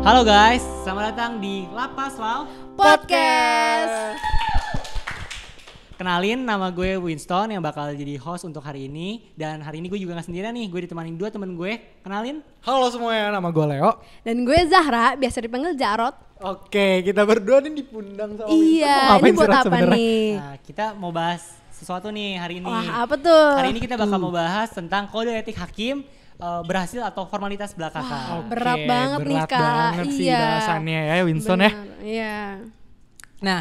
Halo guys, selamat datang di Lapas Lau Podcast. Kenalin nama gue Winston yang bakal jadi host untuk hari ini dan hari ini gue juga nggak sendirian nih, gue ditemani dua temen gue. Kenalin. Halo semuanya, nama gue Leo. Dan gue Zahra, biasa dipanggil Jarot. Oke, kita berdua nih dipundang sama iya, Winston. Iya, ini buat apa sebenernya? nih? Nah, kita mau bahas sesuatu nih hari ini. Wah, apa tuh? Hari ini kita bakal hmm. mau bahas tentang kode etik hakim uh, berhasil atau formalitas belakangan. Wah, okay, berat banget berat nih kak. Banget iya. sih bahasannya ya Winston Bener, ya. Iya. Nah,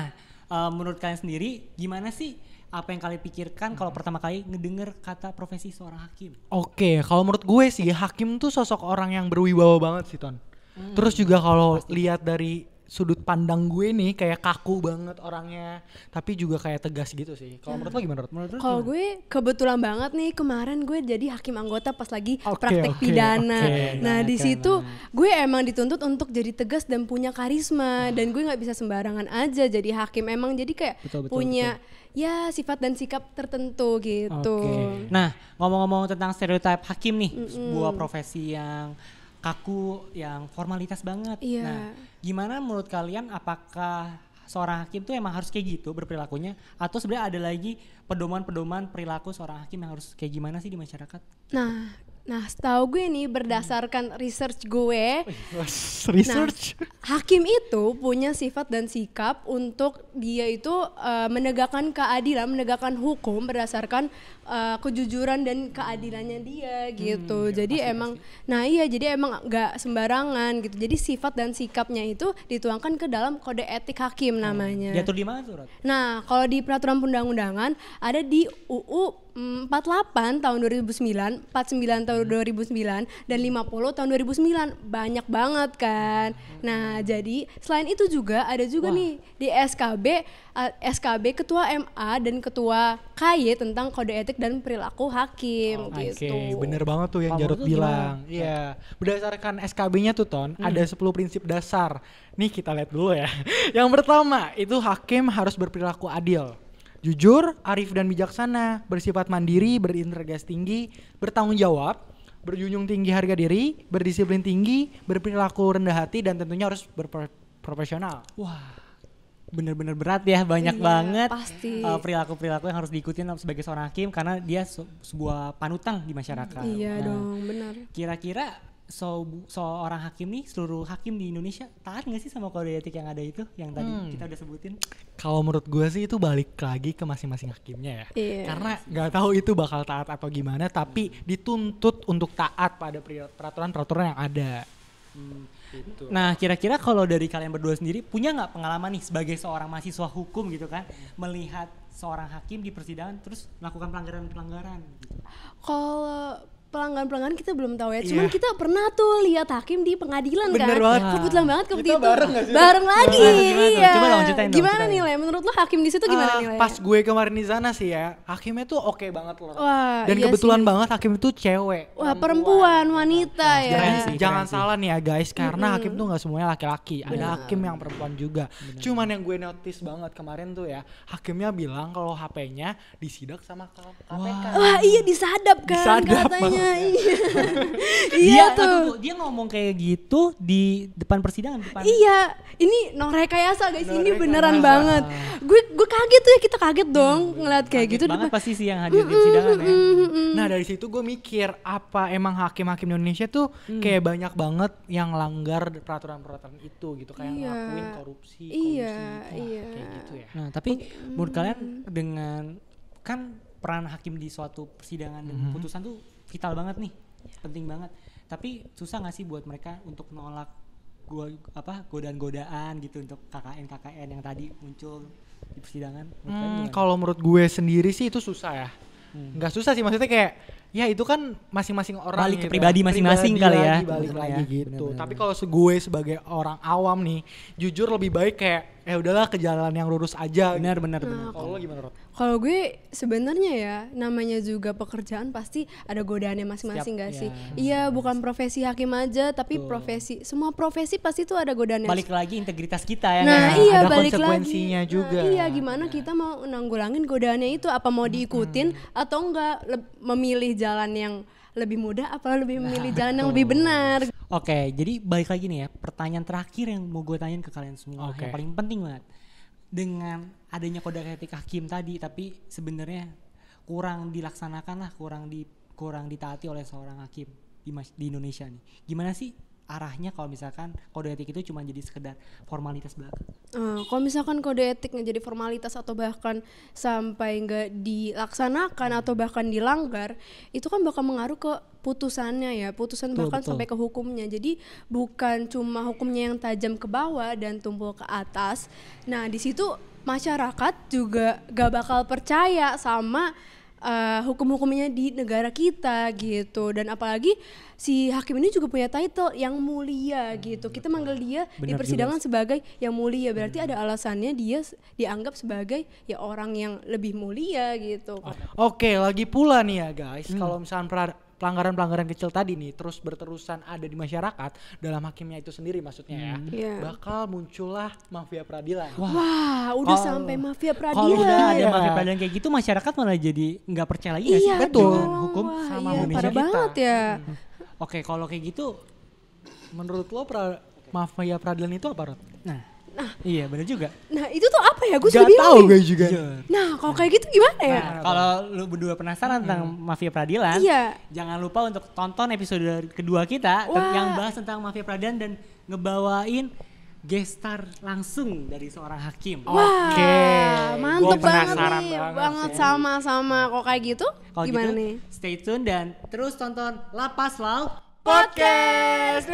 uh, menurut kalian sendiri gimana sih apa yang kalian pikirkan kalau pertama kali ngedenger kata profesi seorang hakim? Oke, okay, kalau menurut gue sih hakim tuh sosok orang yang berwibawa banget sih Ton. Hmm, Terus juga kalau lihat dari sudut pandang gue nih kayak kaku banget orangnya tapi juga kayak tegas gitu sih kalau menurut lo gimana menurut lo kalau gue kebetulan banget nih kemarin gue jadi hakim anggota pas lagi okay, praktek okay, pidana okay, nah, nah di kan, situ nah. gue emang dituntut untuk jadi tegas dan punya karisma ah. dan gue nggak bisa sembarangan aja jadi hakim emang jadi kayak betul, betul, punya betul. ya sifat dan sikap tertentu gitu okay. nah ngomong-ngomong tentang stereotype hakim nih mm -mm. sebuah profesi yang kaku, yang formalitas banget. Iya. Nah, gimana menurut kalian apakah seorang hakim tuh emang harus kayak gitu berperilakunya atau sebenarnya ada lagi pedoman-pedoman perilaku seorang hakim yang harus kayak gimana sih di masyarakat? Nah, Nah, setahu gue nih berdasarkan research gue, oh, research. Nah, hakim itu punya sifat dan sikap untuk dia itu uh, menegakkan keadilan, menegakkan hukum berdasarkan uh, kejujuran dan keadilannya dia hmm, gitu. Hmm, ya, jadi pasti, emang, pasti. nah iya jadi emang nggak sembarangan gitu. Jadi sifat dan sikapnya itu dituangkan ke dalam kode etik hakim hmm. namanya. Diatur di mana tuh? Nah, kalau di peraturan perundang-undangan ada di UU 48 mm, tahun 2009, 49 tahun tahun 2009 dan 50 tahun 2009 banyak banget kan. Nah, jadi selain itu juga ada juga Wah. nih di SKB uh, SKB ketua MA dan ketua KY tentang kode etik dan perilaku hakim oh, gitu. Oke, okay. bener banget tuh yang Kamu Jarod bilang. Iya. Berdasarkan SKB-nya tuh Ton, hmm. ada 10 prinsip dasar. Nih kita lihat dulu ya. yang pertama, itu hakim harus berperilaku adil jujur, arif dan bijaksana, bersifat mandiri, berintegritas tinggi, bertanggung jawab, berjunjung tinggi harga diri, berdisiplin tinggi, berperilaku rendah hati dan tentunya harus berprofesional. Wah bener-bener berat ya banyak iya, banget pasti. Eh, perilaku perilaku yang harus diikuti sebagai seorang hakim karena dia se sebuah panutan di masyarakat. Iya nah, dong benar. Kira-kira so, so orang hakim nih seluruh hakim di Indonesia taat nggak sih sama kode etik yang ada itu yang tadi hmm. kita udah sebutin? Kalau menurut gue sih itu balik lagi ke masing-masing hakimnya ya, yeah. karena nggak tahu itu bakal taat atau gimana, tapi dituntut untuk taat pada peraturan-peraturan yang ada. Hmm, gitu. Nah, kira-kira kalau dari kalian berdua sendiri punya nggak pengalaman nih sebagai seorang mahasiswa hukum gitu kan, melihat seorang hakim di persidangan terus melakukan pelanggaran-pelanggaran? Gitu. Kalau pelanggan-pelanggan kita belum tahu ya. Cuman yeah. kita pernah tuh lihat hakim di pengadilan Bener kan. Banget. Nah. Kebetulan banget kebetulan itu. Bareng, gak sih? bareng lagi. Bareng, gimana iya. dong Gimana nih nilai? Menurut lo hakim di situ ah, gimana uh, nilai? Pas gue kemarin di sana sih ya, hakimnya tuh oke okay banget loh. Wah, Dan iya kebetulan sih. banget hakim itu cewek. Wah, perempuan, wanita nah, ya. Jangan, sih, iya, iya, jangan iya, salah nih ya guys, karena hmm. hakim tuh nggak semuanya laki-laki. Ada hakim yang perempuan juga. Bener. Cuman yang gue notice banget kemarin tuh ya, hakimnya bilang kalau HP-nya disidak sama KPK. Wah, Wah iya disadap kan disadap katanya. Iya, iya. iya, iya tuh. Aduh, dia ngomong kayak gitu di depan persidangan depan. Iya, ini nong rekayasa guys, ini rekayasa. beneran banget. Gue gue kaget tuh ya, kita kaget dong hmm, ngeliat kayak kaget gitu. Banget depan. pasti sih yang hadir mm di persidangan mm ya. Mm -mm. Nah, dari situ gue mikir apa emang hakim-hakim Indonesia tuh mm. kayak banyak banget yang langgar peraturan-peraturan itu gitu kayak iya. ngelakuin korupsi, iya, korupsi. Wah, iya. kayak gitu ya. Nah, tapi menurut kalian dengan kan peran hakim di suatu persidangan mm -hmm. dan mm-hmm. putusan tuh vital banget nih yeah. penting banget tapi susah nggak sih buat mereka untuk menolak gua apa godaan-godaan gitu untuk KKN KKN yang tadi muncul di persidangan hmm, kalau menurut gue sendiri sih itu susah ya hmm. nggak hmm. susah sih maksudnya kayak ya itu kan masing-masing orang balik ke gitu ya, pribadi masing-masing kali ya balik lagi ya. gitu bener, bener, tapi kalau gue sebagai orang awam nih jujur lebih baik kayak ya udahlah ke jalan yang lurus aja benar benar nah, benar kalau gimana Rod? kalau gue sebenarnya ya namanya juga pekerjaan pasti ada godaannya masing-masing gak ya. sih iya bukan profesi hakim aja tapi Tuh. profesi semua profesi pasti tuh ada godaannya balik lagi integritas kita ya nah, nah iya ada balik konsekuensinya lagi juga nah, iya gimana nah. kita mau nanggulangin godaannya itu apa mau diikutin hmm. atau enggak memilih jalan yang lebih mudah apa lebih nah, memilih jalan betul. yang lebih benar. Oke, okay, jadi balik lagi nih ya, pertanyaan terakhir yang mau gue tanyain ke kalian semua okay. yang paling penting banget. Dengan adanya kode etik hakim tadi tapi sebenarnya kurang dilaksanakan lah, kurang di kurang ditaati oleh seorang hakim di, di Indonesia nih. Gimana sih arahnya kalau misalkan kode etik itu cuma jadi sekedar formalitas belaka. Uh, eh, kalau misalkan kode etik jadi formalitas atau bahkan sampai nggak dilaksanakan atau bahkan dilanggar, itu kan bakal mengaruh ke putusannya ya, putusan betul, bahkan betul. sampai ke hukumnya. Jadi bukan cuma hukumnya yang tajam ke bawah dan tumpul ke atas. Nah di situ masyarakat juga gak bakal percaya sama uh, hukum-hukumnya di negara kita gitu dan apalagi si hakim ini juga punya title yang mulia hmm, gitu kita manggil dia Benar di persidangan juga. sebagai yang mulia berarti hmm. ada alasannya dia dianggap sebagai ya orang yang lebih mulia gitu ah, oke okay, lagi pula nih ya guys hmm. kalau misalnya pelanggaran-pelanggaran kecil tadi nih terus berterusan ada di masyarakat dalam hakimnya itu sendiri maksudnya ya, hmm. ya. Yeah. Bakal muncullah mafia peradilan. Wah, Wah udah oh. sampai mafia peradilan. Kalau udah ada iya. mafia peradilan kayak gitu masyarakat malah jadi nggak percaya lagi iya, sih betul dengan hukum Wah, sama iya, Indonesia kita. banget ya. Hmm. Oke, kalau kayak gitu menurut lo pra mafia peradilan itu apa, Rod? Nah, Nah, iya benar juga. Nah itu tuh apa ya? Gue sudah tau gue juga. Iya. Nah kalau kayak gitu gimana ya? Nah, kalau lu berdua penasaran hmm. tentang mafia peradilan, iya. jangan lupa untuk tonton episode kedua kita Wah. yang bahas tentang mafia peradilan dan ngebawain gestar langsung dari seorang hakim. Wah, Oke. Mantep banget nih. Banget, banget sama-sama. Kok kayak gitu? Kalo gimana gitu, nih? Stay tune dan terus tonton Lapas law Podcast.